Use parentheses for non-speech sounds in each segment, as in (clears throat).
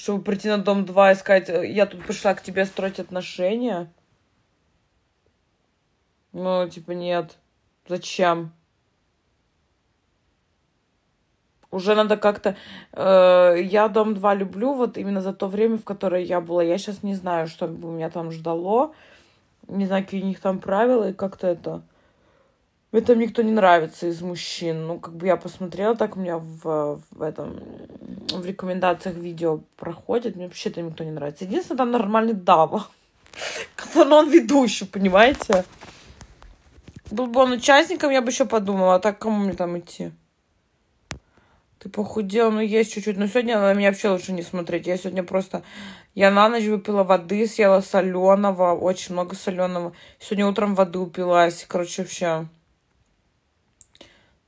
чтобы прийти на дом 2 и сказать, «Э, я тут пришла к тебе строить отношения. Ну, типа, нет. Зачем? Уже надо как-то... Э, я Дом 2 люблю вот именно за то время, в которое я была. Я сейчас не знаю, что бы меня там ждало. Не знаю, какие у них там правила и как-то это... Мне там никто не нравится из мужчин. Ну, как бы я посмотрела, так у меня в, в этом в рекомендациях видео проходит. Мне вообще там никто не нравится. Единственное, там нормальный Дава, (laughs) Когда ну, он ведущий, понимаете? Был бы он участником, я бы еще подумала, а так кому мне там идти? Ты похудел, ну есть чуть-чуть. Но сегодня на меня вообще лучше не смотреть. Я сегодня просто... Я на ночь выпила воды, съела соленого, очень много соленого. Сегодня утром воды упилась. Короче, вообще...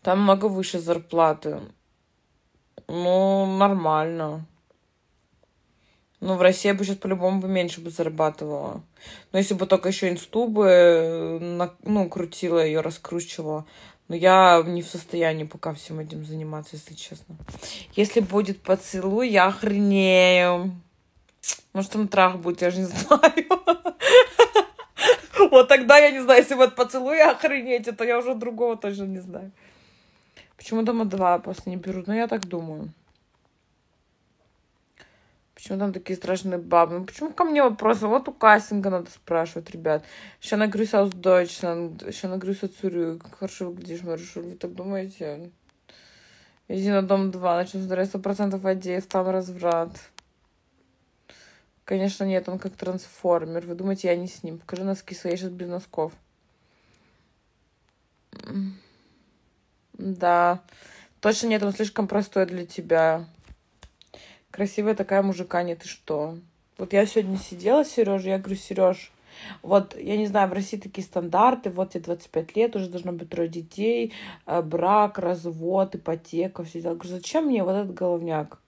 Там много выше зарплаты. Ну, нормально. Ну, в России я бы сейчас по-любому бы меньше бы зарабатывала. но если бы только еще инсту бы, э, ну, крутила ее, раскручивала. Но я не в состоянии пока всем этим заниматься, если честно. Если будет поцелуй, я охренею. Может, там трах будет, я же не (laughs) знаю. Вот тогда я не знаю, если вот поцелуй, я охренеть, это а я уже другого точно не знаю. Почему дома два после не берут? Ну, я так думаю. Почему там такие страшные бабы? Ну, почему ко мне вопросы? Вот у кастинга надо спрашивать, ребят. Еще Сейчас нагрюсь дочь, Deutschland, сейчас нагрюсь от Цюрих. Хорошо выглядишь, Маришу. Вы так думаете? Иди на дом 2, начну смотреть процентов Адеев, там разврат. Конечно, нет, он как трансформер. Вы думаете, я не с ним? Покажи носки свои, я сейчас без носков. Да. Точно нет, он слишком простой для тебя. Красивая такая мужика, не ты что. Вот я сегодня сидела, Сережа, я говорю, Сереж, вот, я не знаю, в России такие стандарты, вот тебе 25 лет, уже должно быть трое детей, э, брак, развод, ипотека, все дела. Я говорю, зачем мне вот этот головняк?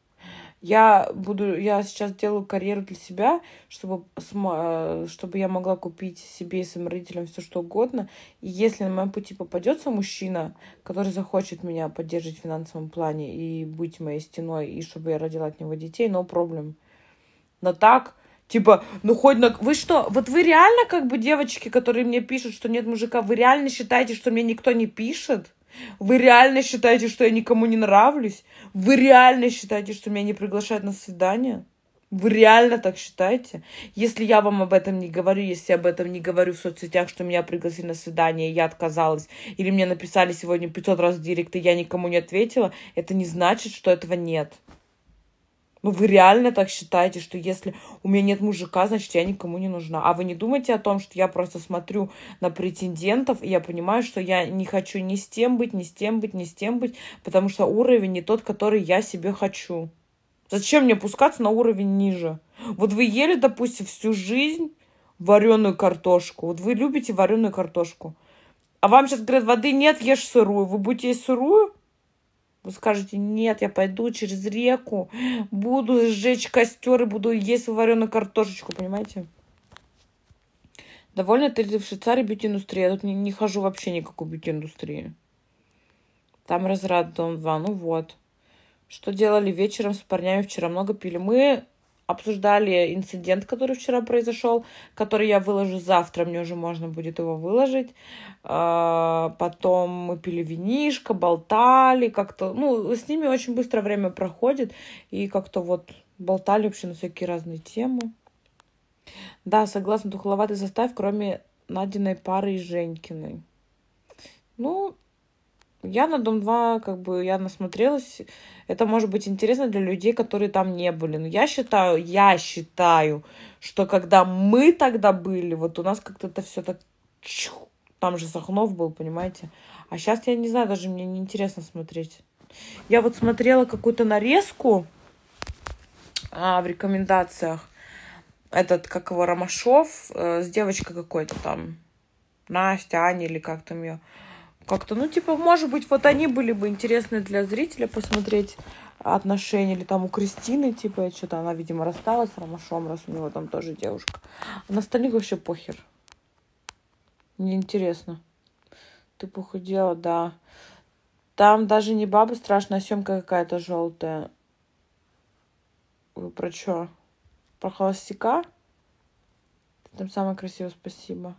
Я буду, я сейчас делаю карьеру для себя, чтобы, э, чтобы я могла купить себе и своим родителям все что угодно. И если на моем пути попадется мужчина, который захочет меня поддержать в финансовом плане и быть моей стеной, и чтобы я родила от него детей, но no проблем. Но так, Типа, ну хоть на... Вы что, вот вы реально как бы девочки, которые мне пишут, что нет мужика, вы реально считаете, что мне никто не пишет? Вы реально считаете, что я никому не нравлюсь? Вы реально считаете, что меня не приглашают на свидание? Вы реально так считаете? Если я вам об этом не говорю, если я об этом не говорю в соцсетях, что меня пригласили на свидание, и я отказалась, или мне написали сегодня 500 раз в директ, и я никому не ответила, это не значит, что этого нет ну вы реально так считаете, что если у меня нет мужика, значит, я никому не нужна. А вы не думаете о том, что я просто смотрю на претендентов, и я понимаю, что я не хочу ни с тем быть, ни с тем быть, ни с тем быть, потому что уровень не тот, который я себе хочу. Зачем мне пускаться на уровень ниже? Вот вы ели, допустим, всю жизнь вареную картошку. Вот вы любите вареную картошку. А вам сейчас говорят, воды нет, ешь сырую. Вы будете есть сырую? Вы скажете, нет, я пойду через реку, буду сжечь костер и буду есть вареную картошечку, понимаете? Довольно ты в Швейцарии бьюти-индустрия. Я тут не, не хожу вообще никакой бьюти-индустрии. Там разряд дом 2, ну вот. Что делали вечером с парнями вчера? Много пили. Мы обсуждали инцидент, который вчера произошел, который я выложу завтра, мне уже можно будет его выложить. А, потом мы пили винишко, болтали, как-то, ну, с ними очень быстро время проходит, и как-то вот болтали вообще на всякие разные темы. Да, согласна, тухловатый состав, кроме Надиной пары и Женькиной. Ну, я на Дом 2, как бы, я насмотрелась. Это может быть интересно для людей, которые там не были. Но я считаю, я считаю, что когда мы тогда были, вот у нас как-то это все так... там же Сахнов был, понимаете? А сейчас я не знаю, даже мне неинтересно смотреть. Я вот смотрела какую-то нарезку а, в рекомендациях. Этот, как его, Ромашов э, с девочкой какой-то там. Настя, Аня или как там ее как-то, ну, типа, может быть, вот они были бы интересны для зрителя посмотреть отношения, или там у Кристины, типа, что-то она, видимо, рассталась с Ромашом, раз у него там тоже девушка. А на остальных вообще похер. Неинтересно. Ты похудела, да. Там даже не баба страшная, а съемка какая-то желтая. Вы про что? Про холостяка? Ты там самое красивое, спасибо.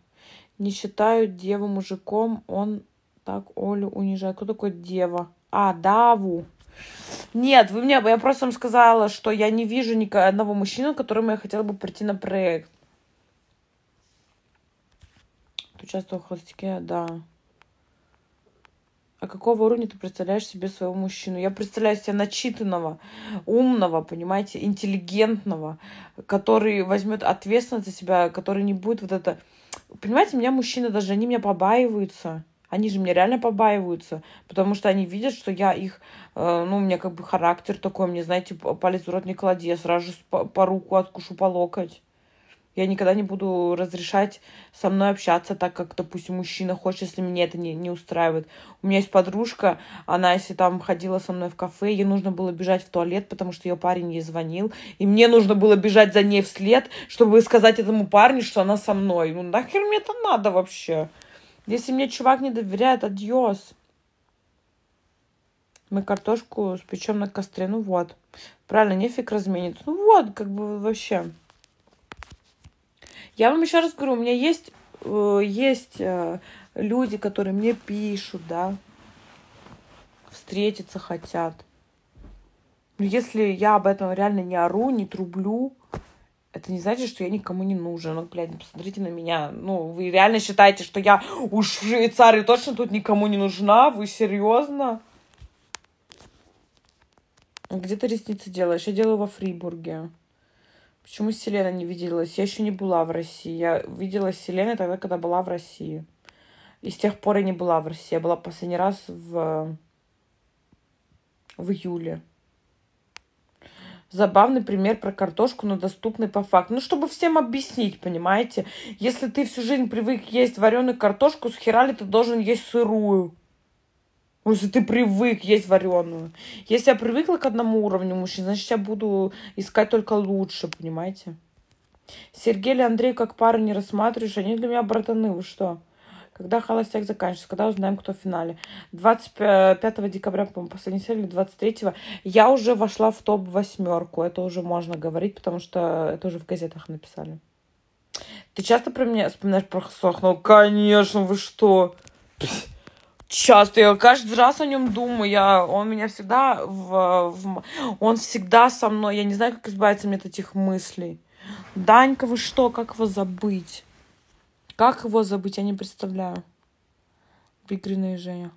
Не считаю деву мужиком, он так Олю унижает. Кто такой дева? А, Даву. Нет, вы мне, я просто вам сказала, что я не вижу ни одного мужчину, к которому я хотела бы прийти на проект. Ты участвовал в холостяке, да. А какого уровня ты представляешь себе своего мужчину? Я представляю себе начитанного, умного, понимаете, интеллигентного, который возьмет ответственность за себя, который не будет вот это... Понимаете, меня мужчины даже, они меня побаиваются. Они же меня реально побаиваются, потому что они видят, что я их, э, ну, у меня как бы характер такой, мне, знаете, палец в рот не клади, я сразу же по, по руку откушу по локоть. Я никогда не буду разрешать со мной общаться так, как, допустим, мужчина хочет, если меня это не, не устраивает. У меня есть подружка, она, если там ходила со мной в кафе, ей нужно было бежать в туалет, потому что ее парень ей звонил. И мне нужно было бежать за ней вслед, чтобы сказать этому парню, что она со мной. Ну, нахер мне это надо вообще? Если мне чувак не доверяет, адьос. Мы картошку спечем на костре. Ну вот. Правильно, нефиг разменится. Ну вот, как бы вообще. Я вам еще раз говорю, у меня есть, э, есть э, люди, которые мне пишут, да, встретиться хотят. Но если я об этом реально не ору, не трублю, это не значит, что я никому не нужен. Ну, блядь, ну, посмотрите на меня. Ну, вы реально считаете, что я уж в Швейцарии точно тут никому не нужна? Вы серьезно? А где ты ресницы делаешь? Я делаю во Фрибурге. Почему Селена не виделась? Я еще не была в России. Я видела с тогда, когда была в России. И с тех пор я не была в России. Я была последний раз в, в июле забавный пример про картошку, но доступный по факту. Ну, чтобы всем объяснить, понимаете? Если ты всю жизнь привык есть вареную картошку, с хера ли ты должен есть сырую? Ну, если ты привык есть вареную. Если я привыкла к одному уровню мужчин, значит, я буду искать только лучше, понимаете? Сергей или Андрей как пары не рассматриваешь, они для меня братаны, вы что? Когда холостяк заканчивается? Когда узнаем, кто в финале? 25 декабря, по-моему, последней серии, 23 го я уже вошла в топ-восьмерку. Это уже можно говорить, потому что это уже в газетах написали. Ты часто про меня вспоминаешь про Хасах? Ну, конечно, вы что? Часто я каждый раз о нем думаю. Я, он меня всегда в, в, он всегда со мной. Я не знаю, как избавиться мне от этих мыслей. Данька, вы что, как его забыть? Как его забыть, я не представляю. Бигрина и Женя.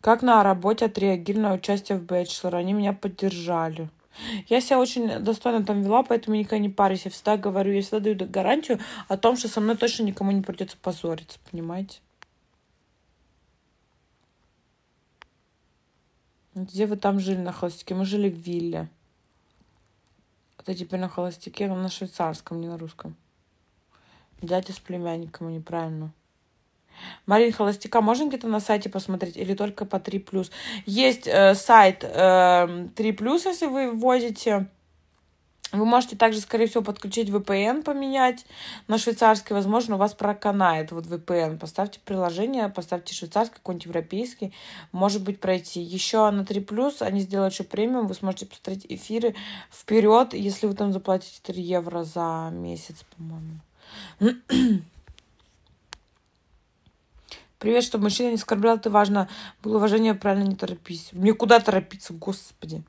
Как на работе отреагировали на участие в Бэчелор? Они меня поддержали. Я себя очень достойно там вела, поэтому никогда не парюсь. Я всегда говорю, я всегда даю гарантию о том, что со мной точно никому не придется позориться, понимаете? Где вы там жили на холостяке? Мы жили в вилле. Кто теперь на холостяке, но на швейцарском, не на русском. Дядя с племянником, неправильно. Марин Холостяка можно где-то на сайте посмотреть или только по 3+. Есть э, сайт э, эм, 3+, если вы вводите вы можете также, скорее всего, подключить VPN, поменять на швейцарский. Возможно, у вас проканает вот VPN. Поставьте приложение, поставьте швейцарский, какой-нибудь европейский. Может быть, пройти. Еще на 3+, они сделают еще премиум. Вы сможете посмотреть эфиры вперед, если вы там заплатите 3 евро за месяц, по-моему. Привет, чтобы мужчина не оскорблял, ты важно. Было уважение, правильно не торопись. Мне куда торопиться, господи.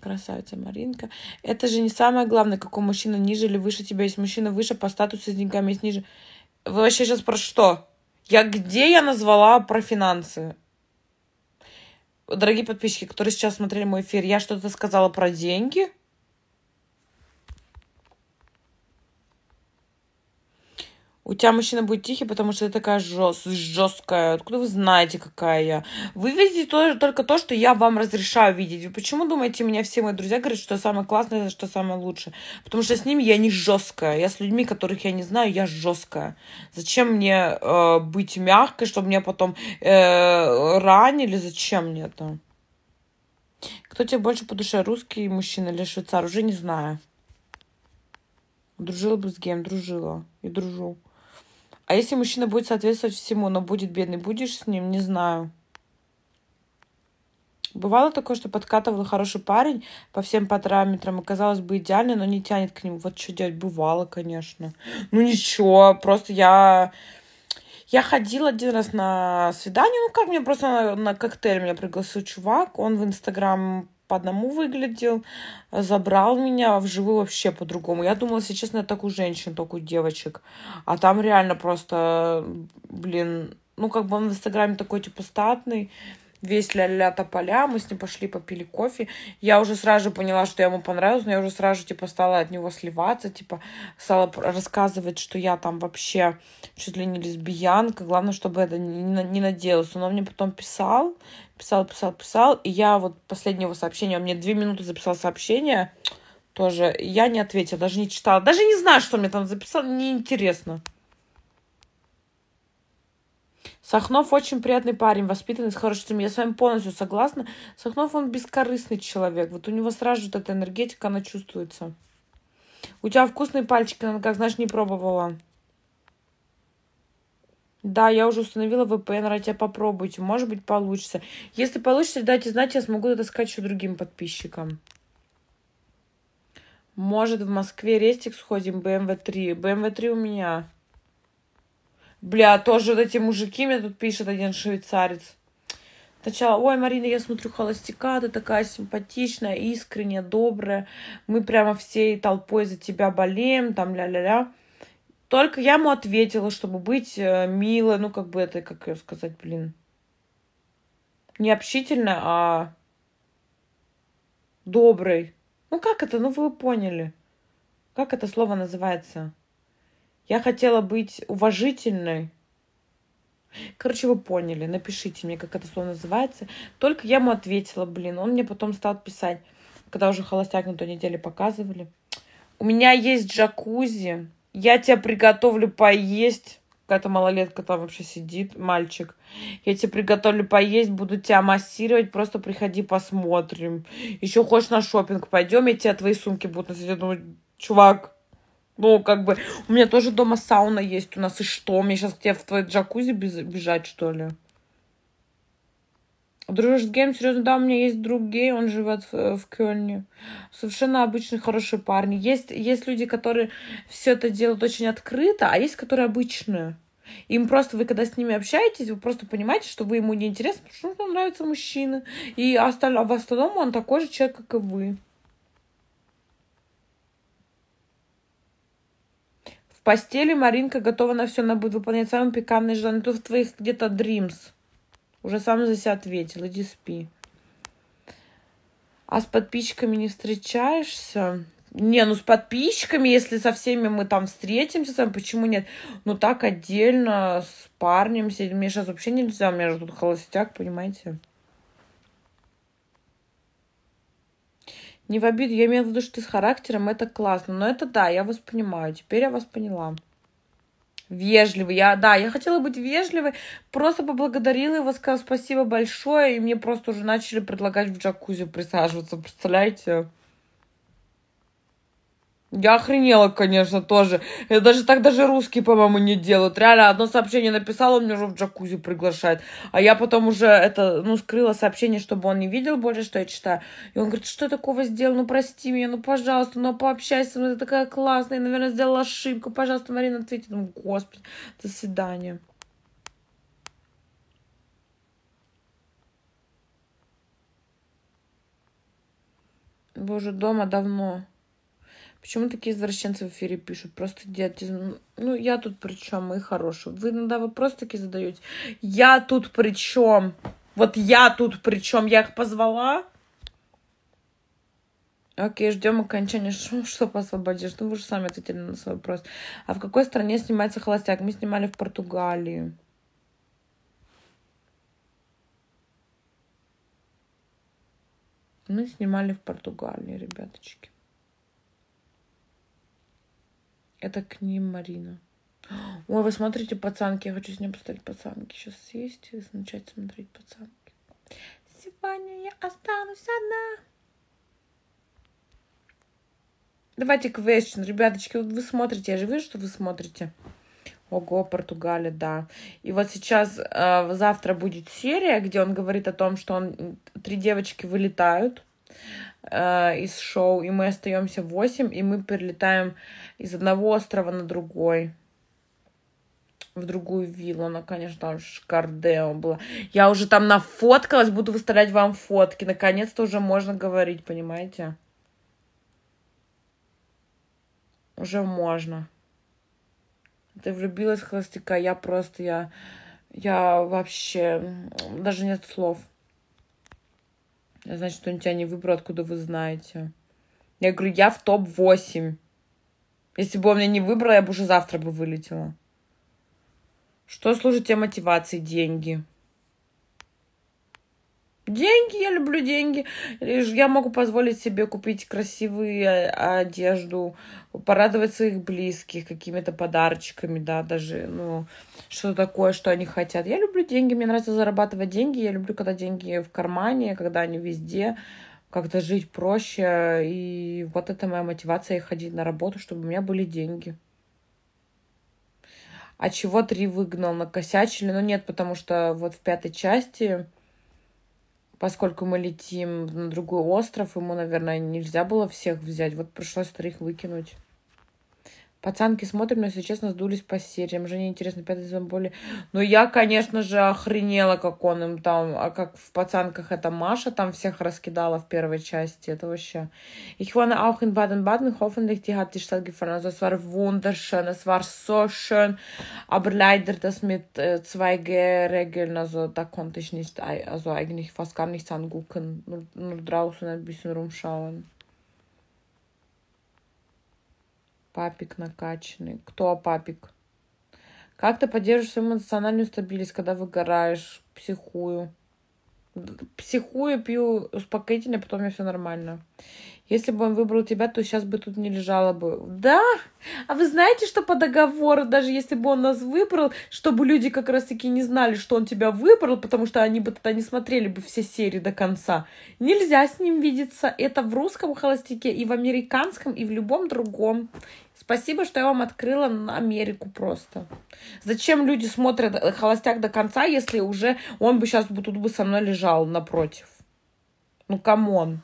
Красавица Маринка. Это же не самое главное, какой мужчина ниже или выше тебя. Есть мужчина выше по статусу, с деньгами есть ниже. Вы вообще сейчас про что? Я где я назвала про финансы? Дорогие подписчики, которые сейчас смотрели мой эфир, я что-то сказала про деньги? У тебя мужчина будет тихий, потому что ты такая жест, жесткая. Откуда вы знаете, какая я? Вы видите то, только то, что я вам разрешаю видеть. Вы почему думаете, меня все мои друзья говорят, что самое классное, что самое лучшее? Потому что с ними я не жесткая. Я с людьми, которых я не знаю, я жесткая. Зачем мне э, быть мягкой, чтобы меня потом э, ранили? Зачем мне это? Кто тебе больше по душе, русский мужчина или швейцар? Уже не знаю. Дружила бы с геем, дружила и дружу. А если мужчина будет соответствовать всему, но будет бедный, будешь с ним, не знаю. Бывало такое, что подкатывал хороший парень по всем параметрам, и казалось бы идеальный, но не тянет к нему. Вот что делать, бывало, конечно. Ну ничего, просто я... Я ходила один раз на свидание, ну как мне просто на, на коктейль меня пригласил чувак, он в Инстаграм по одному выглядел, забрал меня, а в живую вообще по-другому. Я думала, если честно, это так у женщин, только у девочек. А там реально просто, блин, ну как бы он в Инстаграме такой типа статный, весь ля-ля тополя, мы с ним пошли попили кофе. Я уже сразу же поняла, что я ему понравилась, но я уже сразу типа, стала от него сливаться, типа, стала рассказывать, что я там вообще чуть ли не лесбиянка, главное, чтобы это не, не надеялся. Но он мне потом писал, писал, писал, писал. И я вот последнего сообщения, он мне две минуты записал сообщение тоже. Я не ответила, даже не читала. Даже не знаю, что мне там записал, неинтересно. Сахнов очень приятный парень, воспитанный, с хорошим семьей. Я с вами полностью согласна. Сахнов, он бескорыстный человек. Вот у него сразу же эта энергетика, она чувствуется. У тебя вкусные пальчики на как знаешь, не пробовала. Да, я уже установила VPN, Ратя, попробуйте. Может быть, получится. Если получится, дайте знать, я смогу это скачать другим подписчикам. Может, в Москве рестик сходим, BMW 3. BMW 3 у меня. Бля, тоже вот эти мужики, мне тут пишет один швейцарец. Сначала, ой, Марина, я смотрю холостяка, ты такая симпатичная, искренняя, добрая. Мы прямо всей толпой за тебя болеем, там ля-ля-ля. Только я ему ответила, чтобы быть э, мило, ну, как бы это, как ее сказать, блин, не общительно, а доброй, Ну, как это? Ну, вы поняли. Как это слово называется? Я хотела быть уважительной. Короче, вы поняли. Напишите мне, как это слово называется. Только я ему ответила, блин. Он мне потом стал писать, когда уже холостяк на той неделе показывали. У меня есть джакузи я тебе приготовлю поесть. Какая-то малолетка там вообще сидит, мальчик. Я тебе приготовлю поесть, буду тебя массировать, просто приходи, посмотрим. Еще хочешь на шопинг пойдем, я тебя твои сумки будут носить. Я думаю, чувак, ну, как бы, у меня тоже дома сауна есть у нас, и что? Мне сейчас к тебе в твой джакузи бежать, что ли? Дружишь с геем? Серьезно, да, у меня есть друг гей, он живет в, э, в Кёльне. Совершенно обычный хороший парень. Есть, есть люди, которые все это делают очень открыто, а есть, которые обычные. Им просто, вы когда с ними общаетесь, вы просто понимаете, что вы ему не интересны, потому что ему нравится мужчины. И осталь... А в остальном он такой же человек, как и вы. В постели Маринка готова на все, она будет выполнять самые пикантные желания. Тут в твоих где-то дримс. Уже сам за себя ответил, иди спи. А с подписчиками не встречаешься? Не, ну с подписчиками, если со всеми мы там встретимся, там, почему нет? Ну так отдельно, с парнем сидим, Мне сейчас вообще нельзя, у меня же тут холостяк, понимаете? Не в обиду, я имею в виду, что ты с характером, это классно. Но это да, я вас понимаю, теперь я вас поняла вежливый. Я, да, я хотела быть вежливой, просто поблагодарила его, сказала спасибо большое, и мне просто уже начали предлагать в джакузи присаживаться, представляете? Я охренела, конечно, тоже. Я даже так даже русские, по-моему, не делают. Реально, одно сообщение написал, он меня уже в джакузи приглашает. А я потом уже это, ну, скрыла сообщение, чтобы он не видел больше, что я читаю. И он говорит, что такого сделал? Ну, прости меня, ну, пожалуйста, ну, пообщайся со ну, мной, ты такая классная, я, наверное, сделала ошибку. Пожалуйста, Марина, ответь. Ну, господи, до свидания. Боже, дома давно. Почему такие извращенцы в эфире пишут? Просто идиотизм. Ну, я тут при чем, и хорошие. Вы иногда вопрос такие задаете. Я тут при чем? Вот я тут при чем? Я их позвала? Окей, ждем окончания. шоу, чтобы освободить. Ну вы же сами ответили на свой вопрос. А в какой стране снимается холостяк? Мы снимали в Португалии. Мы снимали в Португалии, ребяточки. Это к ним Марина. Ой, вы смотрите пацанки. Я хочу с ним поставить пацанки. Сейчас съесть и начать смотреть пацанки. Сегодня я останусь одна. Давайте квестчен, ребяточки. Вот вы смотрите. Я же вижу, что вы смотрите. Ого, Португалия, да. И вот сейчас э, завтра будет серия, где он говорит о том, что он три девочки вылетают Э, из шоу, и мы остаемся 8, и мы перелетаем из одного острова на другой в другую виллу. Она, конечно, там шикардео была. Я уже там нафоткалась, буду выставлять вам фотки. Наконец-то уже можно говорить, понимаете? Уже можно. Ты влюбилась в холостяка. Я просто, я, я вообще, даже нет слов. Значит, он тебя не выбрал, откуда вы знаете. Я говорю, я в топ-8. Если бы он меня не выбрал, я бы уже завтра бы вылетела. Что служит тебе мотивацией? Деньги деньги, я люблю деньги. Я могу позволить себе купить красивую э, одежду, порадовать своих близких какими-то подарочками, да, даже, ну, что то такое, что они хотят. Я люблю деньги, мне нравится зарабатывать деньги, я люблю, когда деньги в кармане, когда они везде, как-то жить проще, и вот это моя мотивация ходить на работу, чтобы у меня были деньги а чего три выгнал, накосячили. ну нет, потому что вот в пятой части поскольку мы летим на другой остров, ему, наверное, нельзя было всех взять. Вот пришлось вторых выкинуть. Пацанки смотрим, но, если честно, сдулись по сериям. Уже интересно пятый сезон более... но я, конечно же, охренела, как он им там... А как в «Пацанках» это Маша там всех раскидала в первой части. Это вообще... Ich wohne auch in Baden-Baden. Hoffentlich, die hat die Stadt gefallen. Also, es war wunderschön. Es war so schön. Aber leider, das mit äh, 2G-Regeln, also, da konnte ich nicht... Also, eigentlich fast gar nichts angucken. Nur, nur draußen ein bisschen rumschauen. Папик накачанный. Кто папик? Как ты поддерживаешь свою эмоциональную стабильность, когда выгораешь? Психую. Психую, пью успокоительное, потом я все нормально. Если бы он выбрал тебя, то сейчас бы тут не лежала бы. Да? А вы знаете, что по договору, даже если бы он нас выбрал, чтобы люди как раз-таки не знали, что он тебя выбрал, потому что они бы тогда не смотрели бы все серии до конца. Нельзя с ним видеться. Это в русском холостяке и в американском, и в любом другом. Спасибо, что я вам открыла на Америку просто. Зачем люди смотрят э, холостяк до конца, если уже он бы сейчас бы тут бы со мной лежал напротив? Ну, камон.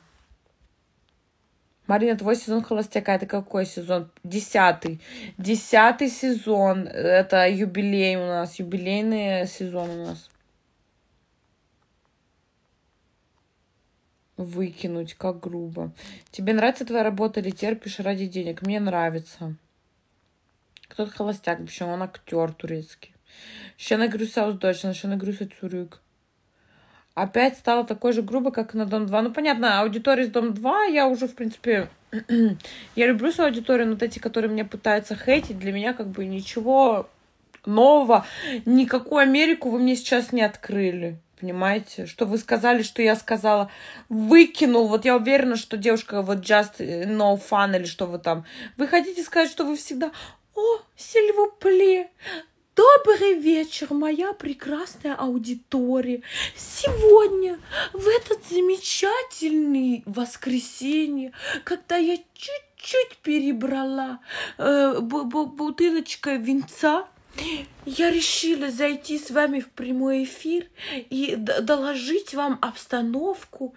Марина, твой сезон холостяка, это какой сезон? Десятый. Десятый сезон, э, это юбилей у нас, юбилейный сезон у нас. Выкинуть, как грубо. Тебе нравится твоя работа или терпишь ради денег? Мне нравится. Кто-то холостяк, вообще он актер турецкий. Ще на Грюса уздочно, ще на Грюса Цурюк опять стала такой же грубой, как на Дом 2. Ну, понятно, аудитория с Дом 2 я уже, в принципе, (clears throat) я люблю свою аудиторию, но вот эти, которые меня пытаются хейтить, для меня как бы ничего нового, никакую Америку вы мне сейчас не открыли. Понимаете, что вы сказали, что я сказала, выкинул. Вот я уверена, что девушка вот just no fun или что вы там. Вы хотите сказать, что вы всегда, о, сильвупле, Добрый вечер, моя прекрасная аудитория! Сегодня, в этот замечательный воскресенье, когда я чуть-чуть перебрала э, бутылочкой венца, я решила зайти с вами в прямой эфир и доложить вам обстановку,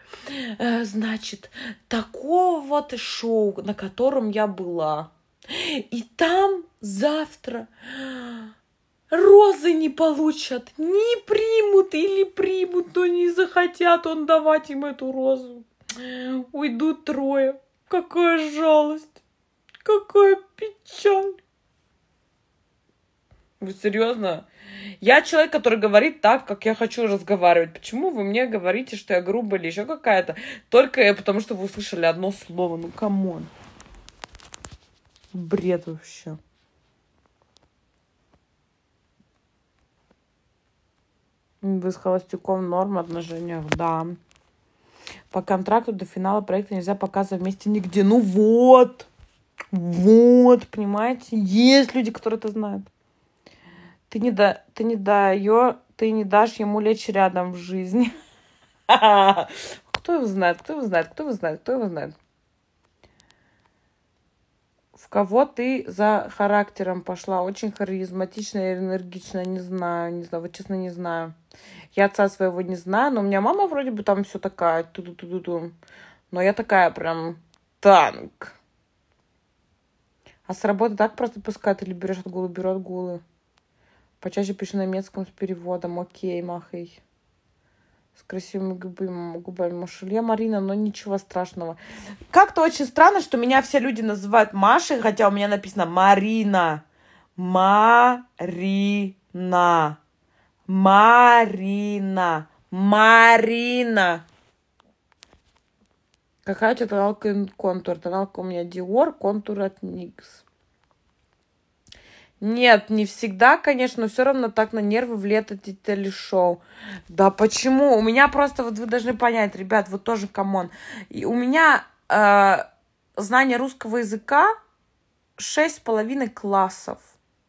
э, значит, такого вот шоу, на котором я была. И там завтра розы не получат, не примут или примут, но не захотят он давать им эту розу. Уйдут трое. Какая жалость, какая печаль. Вы серьезно? Я человек, который говорит так, как я хочу разговаривать. Почему вы мне говорите, что я грубая или еще какая-то? Только потому, что вы услышали одно слово. Ну, камон. Бред вообще. Вы с холостяком норм в отношениях, да. По контракту до финала проекта нельзя показывать вместе нигде. Ну вот! Вот, понимаете? Есть люди, которые это знают. Ты не, да, ты не, да, ее, ты не дашь ему лечь рядом в жизни. (laughs) Кто его знает, кто его знает, кто его знает, кто его знает в кого ты за характером пошла. Очень харизматичная и энергичная, не знаю, не знаю, вот честно не знаю. Я отца своего не знаю, но у меня мама вроде бы там все такая, ту ту ту ту Но я такая прям танк. А с работы так просто пускают или берешь отгулы, беру отгулы. Почаще пиши на немецком с переводом. Окей, махай с красивыми губами, губами Машуля Марина, но ничего страшного. Как-то очень странно, что меня все люди называют Машей, хотя у меня написано Марина. Марина. Марина. Марина. Какая у тебя тоналка контур? Тоналка у меня Dior, контур от Никс. Нет, не всегда, конечно, но все равно так на нервы влетает эти телешоу. Да почему? У меня просто, вот вы должны понять, ребят, вот тоже камон. И у меня э, знание русского языка шесть с половиной классов.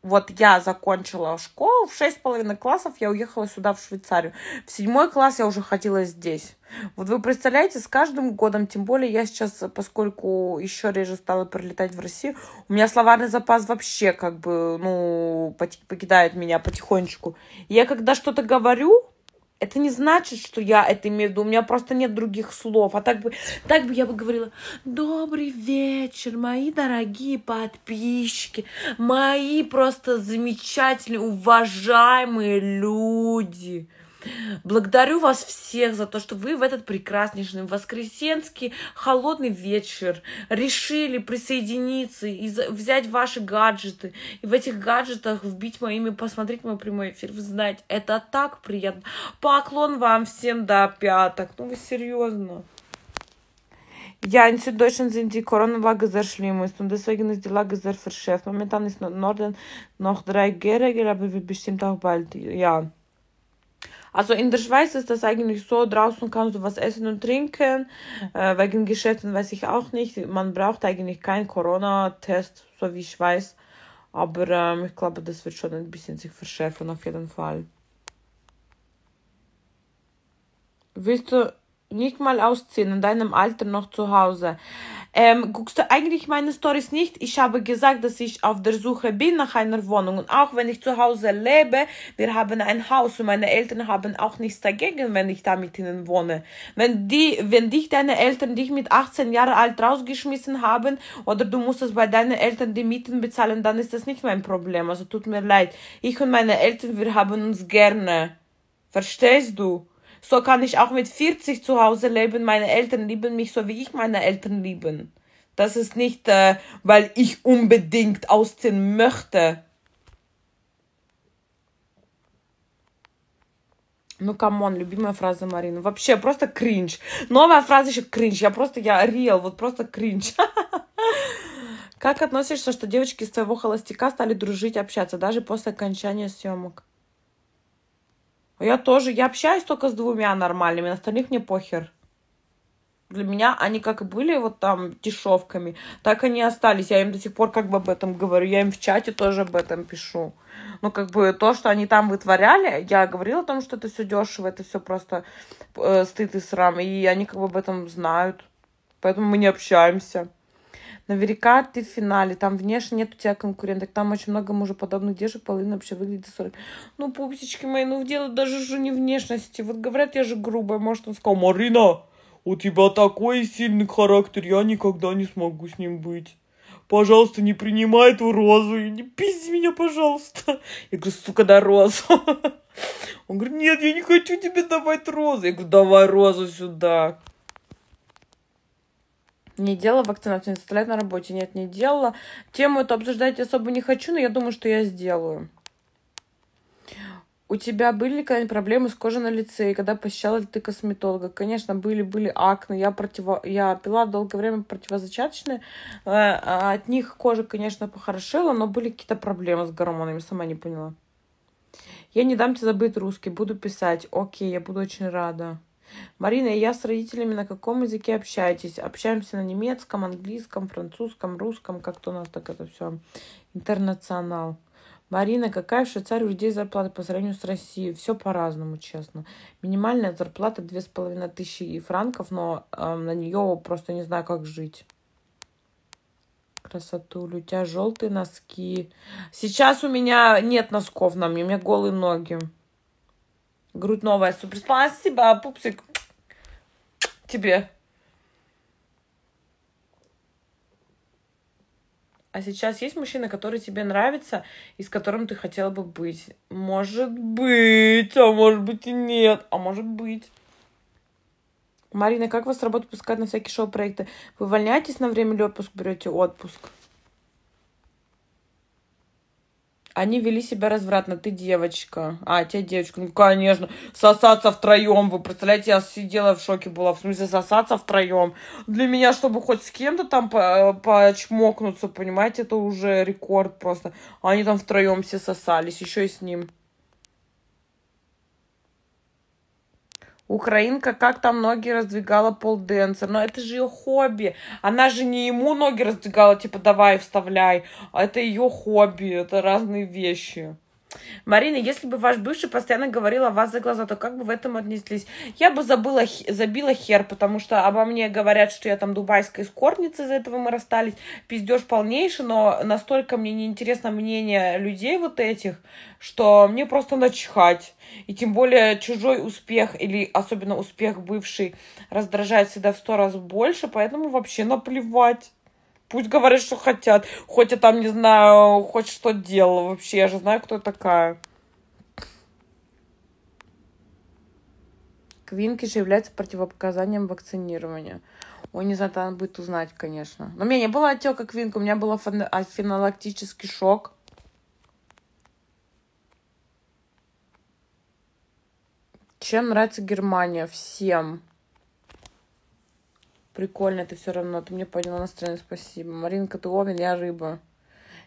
Вот я закончила школу, в шесть с половиной классов я уехала сюда, в Швейцарию. В седьмой класс я уже ходила здесь. Вот вы представляете, с каждым годом, тем более я сейчас, поскольку еще реже стала прилетать в Россию, у меня словарный запас вообще как бы, ну, покидает меня потихонечку. Я когда что-то говорю, это не значит, что я это имею в виду. У меня просто нет других слов. А так бы, так бы я бы говорила, добрый вечер, мои дорогие подписчики, мои просто замечательные, уважаемые люди. Благодарю вас всех за то, что вы в этот прекраснейший воскресенский холодный вечер решили присоединиться и взять ваши гаджеты. И в этих гаджетах вбить моими посмотреть мой прямой эфир. Вы знаете, это так приятно. Поклон вам всем до пяток. Ну вы серьезно. Я не Süddeutschland sind die Corona-Lage sehr schlimm ist und deswegen ist die Lage sehr verschärft. Momentan ist Norden noch 3G-Regel, aber wir так auch я. ja. Also in der Schweiz ist das eigentlich so, draußen kannst du was essen und trinken. Äh, wegen Geschäften weiß ich auch nicht. Man braucht eigentlich keinen Corona-Test, so wie ich weiß. Aber ähm, ich glaube, das wird schon ein bisschen sich verschärfen, auf jeden Fall. Willst du nicht mal ausziehen, in deinem Alter noch zu Hause? Ähm, guckst du eigentlich meine Stories nicht? Ich habe gesagt, dass ich auf der Suche bin nach einer Wohnung. Und auch wenn ich zu Hause lebe, wir haben ein Haus und meine Eltern haben auch nichts dagegen, wenn ich da mit ihnen wohne. Wenn die, wenn dich deine Eltern dich mit 18 Jahren alt rausgeschmissen haben oder du musstest bei deinen Eltern die Mieten bezahlen, dann ist das nicht mein Problem. Also tut mir leid. Ich und meine Eltern, wir haben uns gerne. Verstehst du? So kann ich auch mit 40 zu Hause leben. Meine Eltern lieben mich so, wie ich meine Eltern lieben. Das ist nicht, äh, weil ich unbedingt ausziehen möchte. Ну, камон, любимая фраза Марины. Вообще, просто кринж. Новая фраза еще кринж. Я просто, я real, вот просто кринж. Как относишься, что девочки из твоего холостяка стали дружить, общаться, даже после окончания съемок? Я тоже, я общаюсь только с двумя нормальными, на остальных мне похер. Для меня они как и были вот там дешевками, так они остались. Я им до сих пор как бы об этом говорю, я им в чате тоже об этом пишу. Ну, как бы то, что они там вытворяли, я говорила о том, что это все дешево, это все просто э, стыд и срам. И они как бы об этом знают. Поэтому мы не общаемся. Наверняка ты в финале, там внешне нет у тебя конкуренток, там очень много мужеподобных девушек, половина вообще выглядит 40. Ну, пупсички мои, ну, дело даже же не внешности. Вот говорят, я же грубая, может, он сказал, Марина, у тебя такой сильный характер, я никогда не смогу с ним быть пожалуйста, не принимай эту розу, и не пизди меня, пожалуйста. Я говорю, сука, да розу. (laughs) Он говорит, нет, я не хочу тебе давать розу. Я говорю, давай розу сюда не делала вакцинацию, не заставляют на работе. Нет, не делала. Тему это обсуждать особо не хочу, но я думаю, что я сделаю. У тебя были когда-нибудь проблемы с кожей на лице, и когда посещала ты косметолога? Конечно, были, были акне. Я, противо... я пила долгое время противозачаточные. Э, а от них кожа, конечно, похорошела, но были какие-то проблемы с гормонами, сама не поняла. Я не дам тебе забыть русский, буду писать. Окей, я буду очень рада. Марина, я с родителями на каком языке общаетесь? Общаемся на немецком, английском, французском, русском. Как-то у нас так это все интернационал. Марина, какая в Швейцарии у людей зарплата по сравнению с Россией? Все по-разному, честно. Минимальная зарплата две с половиной тысячи франков, но э, на нее просто не знаю, как жить. Красоту. У тебя желтые носки. Сейчас у меня нет носков на мне, у меня голые ноги. Грудь новая, супер. Спасибо, пупсик. Тебе. А сейчас есть мужчина, который тебе нравится и с которым ты хотела бы быть? Может быть, а может быть и нет, а может быть. Марина, как вас работу пускать на всякие шоу-проекты? Вы увольняетесь на время или отпуск берете отпуск? Они вели себя развратно. Ты девочка. А, тебя девочка. Ну, конечно. Сосаться втроем. Вы представляете, я сидела в шоке была. В смысле, сосаться втроем. Для меня, чтобы хоть с кем-то там почмокнуться, э, понимаете, это уже рекорд просто. Они там втроем все сосались. Еще и с ним. Украинка как там ноги раздвигала полденса. Но это же ее хобби. Она же не ему ноги раздвигала, типа, давай, вставляй. А это ее хобби. Это разные вещи. Марина, если бы ваш бывший постоянно говорил о вас за глаза, то как бы в этом отнеслись? Я бы забыла, забила хер, потому что обо мне говорят, что я там дубайская скорбница, из-за этого мы расстались. Пиздеж полнейший, но настолько мне неинтересно мнение людей вот этих, что мне просто начихать. И тем более чужой успех или особенно успех бывший раздражает всегда в сто раз больше, поэтому вообще наплевать. Пусть говорят, что хотят. Хоть я там, не знаю, хоть что делала вообще. Я же знаю, кто такая. Квинки же является противопоказанием вакцинирования. Ой, не знаю, там будет узнать, конечно. Но у меня не было отека квинка, у меня был афеналактический шок. Чем нравится Германия? Всем. Прикольно, ты все равно. Ты мне поняла настроение, спасибо. Маринка, ты овен, я рыба.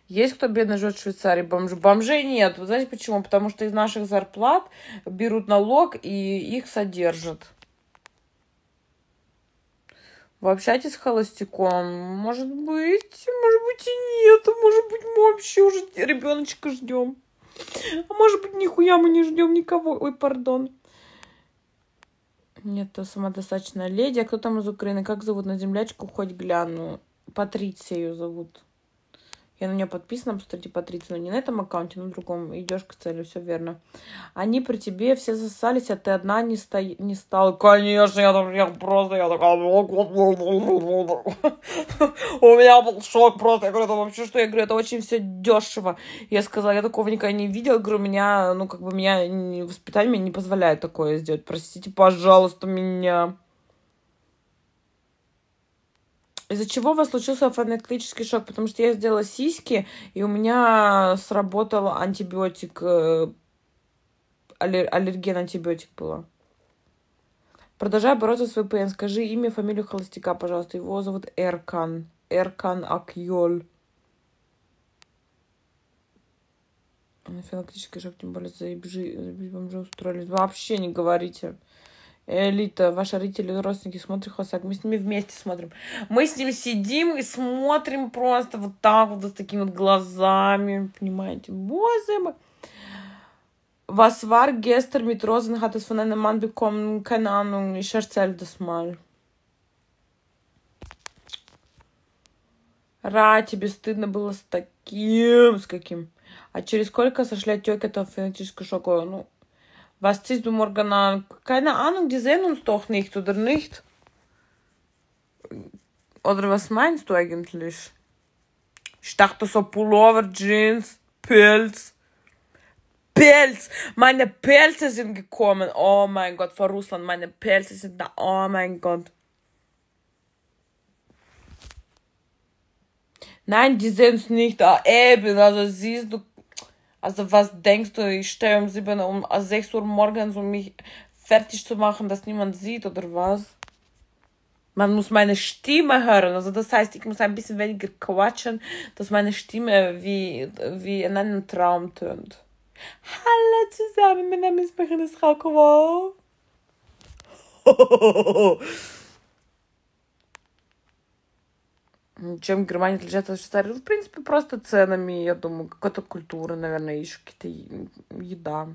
Есть кто бедно живет в Швейцарии? Бомж... Бомжей нет. Вы знаете почему? Потому что из наших зарплат берут налог и их содержат. Вы общаетесь с холостяком? Может быть, может быть и нет. Может быть, мы вообще уже ребеночка ждем. А может быть, нихуя мы не ждем никого. Ой, пардон. Нет, то самодостаточная леди. А кто там из Украины? Как зовут на землячку? Хоть гляну. Патрицию зовут. Я на нее подписана, кстати, Патриция, но не на этом аккаунте, а на другом. Идешь к цели, все верно. Они про тебе все засались, а ты одна не, сто... не стала. Конечно, я там я просто, я такая... «Ну, ну, ну, (laughs) У меня был шок просто. Я говорю, это вообще что? Я говорю, это очень все дешево. Я сказала, я такого никогда не видела. Говорю, меня, ну, как бы меня воспитание не позволяет такое сделать. Простите, пожалуйста, меня. Из-за чего у вас случился фанатлический шок? Потому что я сделала сиськи, и у меня сработал антибиотик, э, аллер, аллерген антибиотик была. Продолжаю бороться с ВПН. Скажи имя, фамилию холостяка, пожалуйста. Его зовут Эркан. Эркан Акьоль. Анафилактический шок, тем более вам бомжи устроились. Вообще не говорите. Элита, ваши родители, родственники смотрят Хосак. Мы с ними вместе смотрим. Мы с ним сидим и смотрим просто вот так вот, с такими вот глазами, понимаете. Боже мой. Was war gestern mit Rosen hat es von einem Ра, тебе стыдно было с таким, с каким. А через сколько сошли отеки от фенетического шока? Ну, Was ziehst du morgen an? Keine Ahnung, die sehen uns doch nicht, oder nicht? Oder was meinst du eigentlich? Ich dachte so Pullover, Jeans, Pilz. Pelz. Meine Pelze sind gekommen. Oh mein Gott, vor Russland. Meine Pelze sind da. Oh mein Gott. Nein, die sehen es nicht. Ah, eben, also siehst du, also was denkst du, ich stehe um 7 um 6 Uhr morgens, um mich fertig zu machen, dass niemand sieht oder was? Man muss meine Stimme hören. Also das heißt, ich muss ein bisschen weniger quatschen, dass meine Stimme wie, wie in einem Traum tönt. Hallo zusammen, mein Name ist Marina Schakova. (laughs) Чем Германия отличается от Швейцарии? В принципе, просто ценами, я думаю, какой-то культуры, наверное, еще какие-то еда.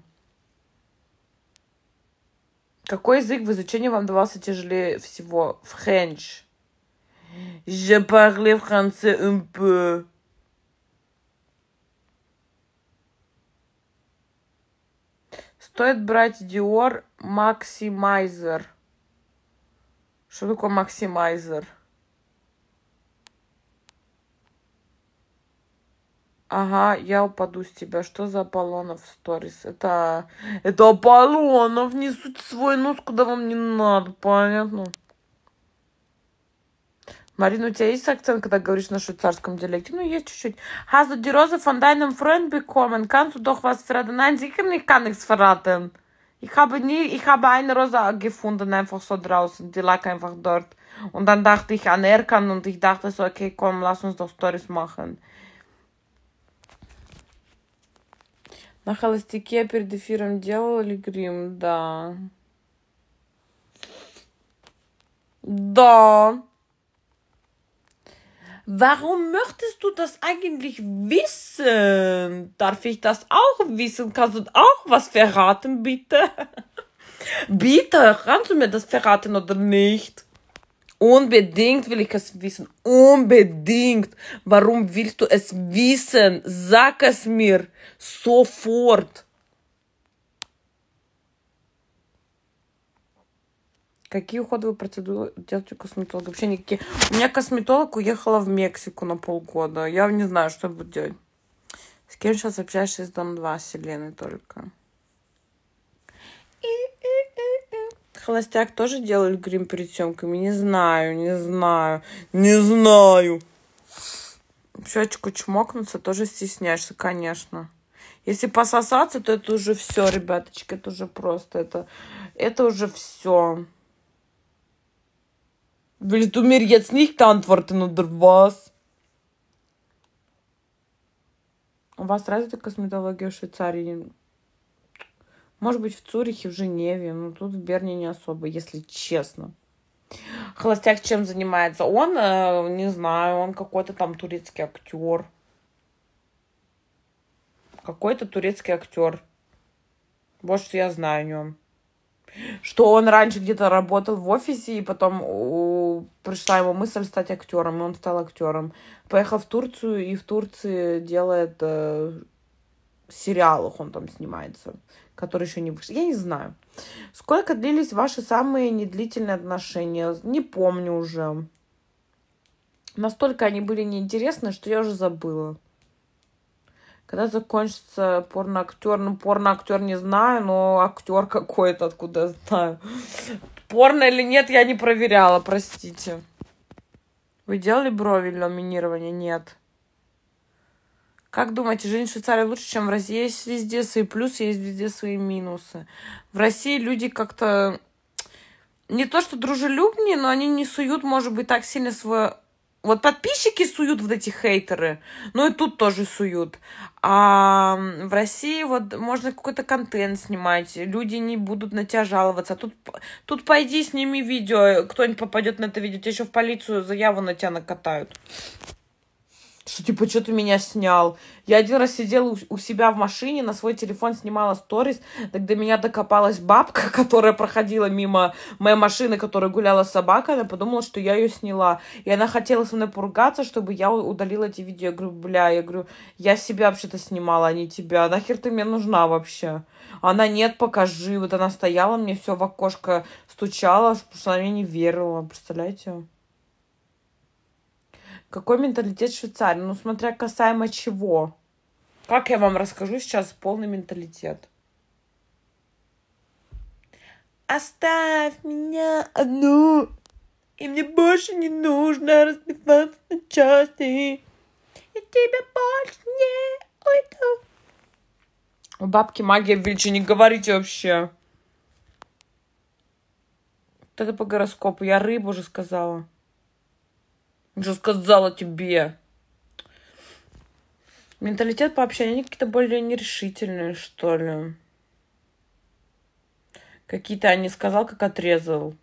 Какой язык в изучении вам давался тяжелее всего? Френч. Je parlais français un peu. Стоит брать Dior Maximizer. Что такое Maximizer? Ага, я упаду с тебя. Что за Аполлонов сторис? Это... Это Аполлонов! Несут свой нос, куда вам не надо, понятно? Марина, у тебя есть акцент, когда говоришь на швейцарском диалекте? Ну, есть чуть-чуть. Hast du die Rose von deinem Freund bekommen? Kannst du doch was verraten? Nein, sicher nicht kann nichts verraten. Ich habe nie, ich habe eine Rose gefunden, einfach so draußen. Die lag einfach dort. Und dann dachte ich an Erkan und ich dachte so, okay, komm, lass uns doch Stories machen. На холостяке перед эфиром делали грим, да. Da. Warum möchtest du das eigentlich wissen? Darf ich das auch wissen? Kannst du auch was verraten, bitte? (laughs) bitte, kannst du mir das verraten oder nicht? Unbedingt will ich es wissen. Unbedingt. Warum willst du es wissen? Sag es mir sofort. Какие уходовые процедуры делать у косметолога? Вообще никакие. У меня косметолог уехала в Мексику на полгода. Я не знаю, что буду делать. С кем сейчас общаешься из дон 2 Селены только? И -и -и. Холостяк тоже делали грим перед съемками? Не знаю, не знаю, не знаю. В щечку чмокнуться тоже стесняешься, конечно. Если пососаться, то это уже все, ребяточки, это уже просто, это, это уже все. Willst du mir jetzt nicht antworten oder was? У вас развита косметология в Швейцарии? Может быть, в Цюрихе, в Женеве, но ну, тут в Берне не особо, если честно. Холостяк чем занимается? Он, э, не знаю, он какой-то там турецкий актер. Какой-то турецкий актер. Вот что я знаю о нем. Что он раньше где-то работал в офисе, и потом у, пришла его мысль стать актером, и он стал актером. Поехал в Турцию, и в Турции делает э, сериалах он там снимается, который еще не вышел. Я не знаю. Сколько длились ваши самые недлительные отношения? Не помню уже. Настолько они были неинтересны, что я уже забыла. Когда закончится порноактер, ну порноактер не знаю, но актер какой-то, откуда я знаю. Порно или нет, я не проверяла, простите. Вы делали брови или ламинирование? Нет. Как думаете, жизнь в Швейцарии лучше, чем в России? Есть везде свои плюсы, есть везде свои минусы. В России люди как-то не то что дружелюбнее, но они не суют, может быть, так сильно свое... Вот подписчики суют вот эти хейтеры, ну и тут тоже суют. А в России вот можно какой-то контент снимать, люди не будут на тебя жаловаться. Тут, тут пойди сними видео, кто-нибудь попадет на это видео, тебя еще в полицию заяву на тебя накатают что типа, что ты меня снял? Я один раз сидела у, себя в машине, на свой телефон снимала сторис, тогда меня докопалась бабка, (laughs) которая проходила мимо моей машины, которая гуляла с собакой, она подумала, что я ее сняла. И она хотела со мной поругаться, чтобы я удалила эти видео. Я говорю, бля, я говорю, я себя вообще-то снимала, а не тебя. Нахер ты мне нужна вообще? Она, нет, покажи. Вот она стояла, мне все в окошко стучала, потому что она мне не верила, представляете? Какой менталитет Швейцарии? Ну, смотря касаемо чего. Как я вам расскажу сейчас полный менталитет? Оставь меня одну, и мне больше не нужно разбиваться на части. Я тебя больше не уйду. У бабки магия величия, не говорите вообще. это по гороскопу. Я рыбу уже сказала. Уже сказала тебе. Менталитет по общению, они какие-то более нерешительные, что ли. Какие-то они сказал, как отрезал.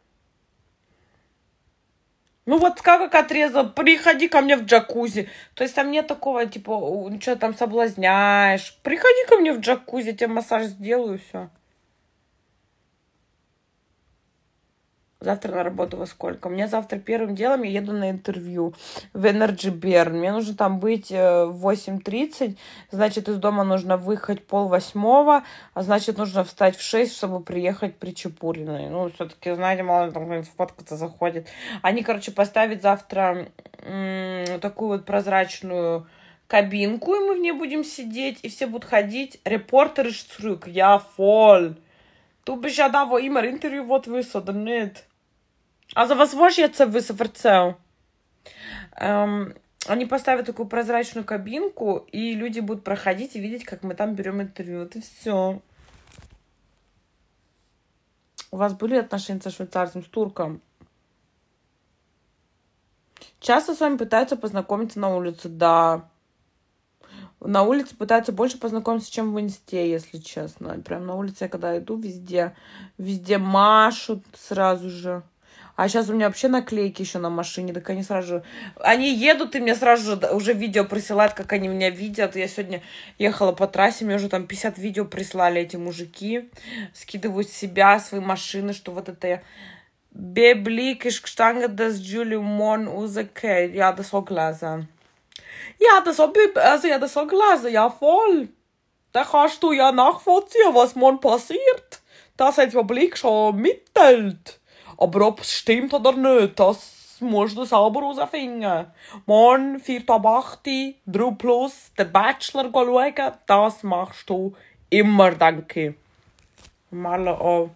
Ну вот как, как отрезал, приходи ко мне в джакузи. То есть там нет такого, типа, что ну там соблазняешь. Приходи ко мне в джакузи, тебе массаж сделаю, все. Завтра на работу во сколько? У меня завтра первым делом я еду на интервью в Energy Bern. Мне нужно там быть э, в 8.30. Значит, из дома нужно выехать пол восьмого. А значит, нужно встать в 6, чтобы приехать при Чепуриной. Ну, все-таки, знаете, мало ли там в подкаст заходит. Они, короче, поставят завтра м- такую вот прозрачную кабинку, и мы в ней будем сидеть, и все будут ходить. Репортеры штрюк, я фоль. Тут бы я давал им интервью, вот высадил, нет. А за возможье вы сфорцел. Эм, они поставят такую прозрачную кабинку, и люди будут проходить и видеть, как мы там берем интервью. Вот и все. У вас были отношения со швейцарцем, с турком? Часто с вами пытаются познакомиться на улице, да. На улице пытаются больше познакомиться, чем в инсте, если честно. Прям на улице, я когда иду, везде, везде машут сразу же. А сейчас у меня вообще наклейки еще на машине, так они сразу же... Они едут, и мне сразу же уже видео присылают, как они меня видят. Я сегодня ехала по трассе, мне уже там 50 видео прислали эти мужики. Скидывают себя, свои машины, что вот это я... Beblick ist gestanden, dass Julie Mon rausgeht. Ja, das so gelesen. я das so, also, ja, das so gelesen. Ja, voll. Da kannst du ja nachvollziehen, was morgen passiert. Das hat die Publik Aber ob es stimmt oder nicht, das musst du selber herausfinden. Morgen, 4. ab 8. 3 plus, den Bachelor schauen, das machst du immer, denke ich. Marla auch.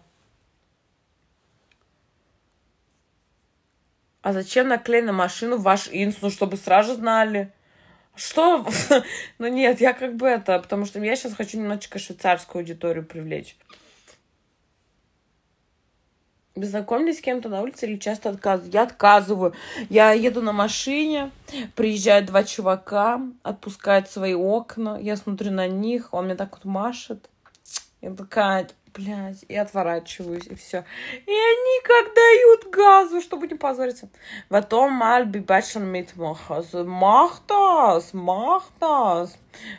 А зачем на машину ваш инс? Ну, чтобы сразу знали. Что? ну нет, я как бы это, потому что я сейчас хочу немножечко швейцарскую аудиторию привлечь. Знакомлюсь с кем-то на улице или часто отказываю? Я отказываю. Я еду на машине, приезжают два чувака, отпускают свои окна, я смотрю на них, он мне так вот машет. Я такая, блядь, и отворачиваюсь, и все. И они как дают газу, чтобы не позориться. Потом Мальби Бачен Мит Махас. Махтас, Махтас.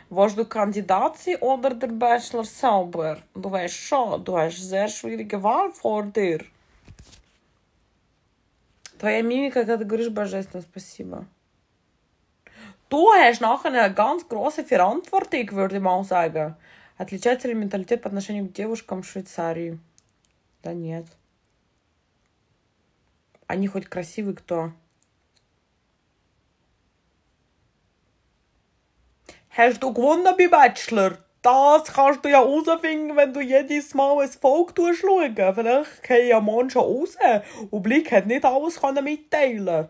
Вожду кандидации Одердер Бачелор Саубер. Дуэш шо, дуэш зерш вильгевал фордир. Твоя мимика, когда ты говоришь божественно, спасибо. Du hast nachher ганс, ganz große Verantwortung, würde ich mal sagen. Отличается ли менталитет по отношению к девушкам в Швейцарии? Да нет. Они хоть красивые кто? Hast du gewonnen bei Bachelor? Das kannst du ja herausfinden, wenn du jedes Mal ein Volk schaust. Vielleicht gehen ja Menschen raus und Blick hat nicht alles mitteilen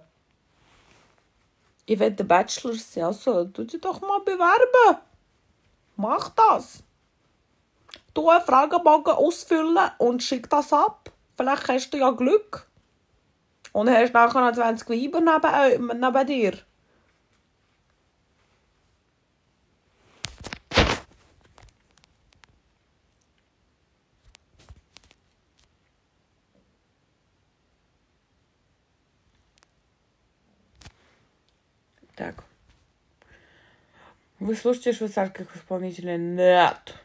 Ich will den Bachelor sehen, also tu dich doch mal bewerben. Mach das. Du einen Fragebogen ausfüllen und schick das ab. Vielleicht hast du ja Glück. Und hast nachher 20 Weiber neben, äh, neben dir. Вы слушаете швейцарских исполнителей? Нет.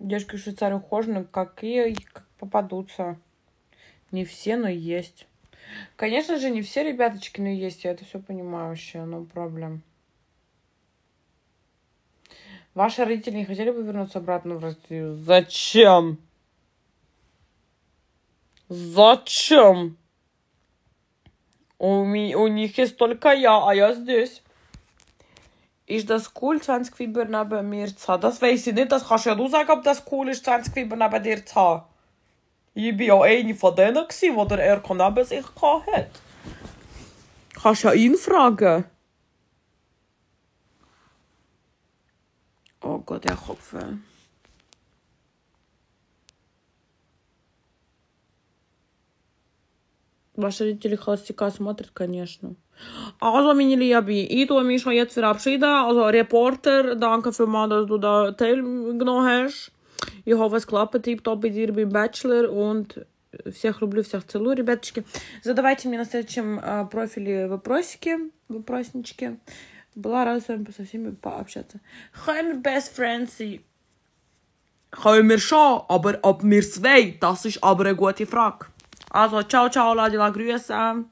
Девушки в Швейцарии ухожены, какие как попадутся. Не все, но есть. Конечно же, не все ребяточки, но есть. Я это все понимаю вообще, но проблем. Ваши родители не хотели бы вернуться обратно в Россию? Зачем? Зачем? У, ми- у них есть только я, а я здесь. Ist das cool, 20 Fieber neben mir zu haben? Das weiss ich nicht, das kannst ja du sagen, ob das cool ist, 20 Fieber neben dir zu haben. Ich war ja eine von denen, die wo der Erkan neben sich hatte. Kannst ja ihn fragen. Oh Gott, der Kopf. Weh. Ваши родители холостяка смотрят, конечно. Also min lilla by. I då min som gett för avskida. Alltså reporter. Danke för madas du da teilgenommen hast. Jehovas Клапы, Тип Топ и Дирби Бэчлер. Und всех люблю, всех целую, ребяточки. Задавайте мне на следующем э, профиле вопросики, вопроснички. Была рада с вами со всеми пообщаться. Хаймер best friends. Хаймер schon, aber ob mir zwei, das ist aber eine gute Frage. also ciao ciao Leute, war grüß.